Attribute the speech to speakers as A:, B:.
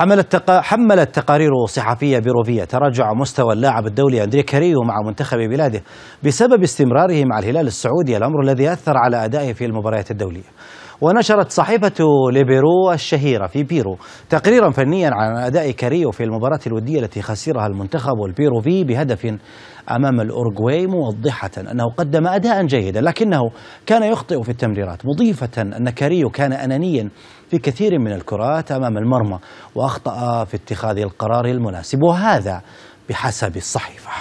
A: حملت حملت تقارير صحفيه بيروفيه تراجع مستوى اللاعب الدولي اندري كاريو مع منتخب بلاده بسبب استمراره مع الهلال السعودي الامر الذي اثر على ادائه في المباريات الدوليه ونشرت صحيفة ليبيرو الشهيرة في بيرو تقريرا فنيا عن أداء كاريو في المباراة الودية التي خسرها المنتخب البيروفي بهدف أمام الأورغواي موضحة أنه قدم أداء جيدا لكنه كان يخطئ في التمريرات مضيفة أن كاريو كان أنانيا في كثير من الكرات أمام المرمى وأخطأ في اتخاذ القرار المناسب وهذا بحسب الصحيفة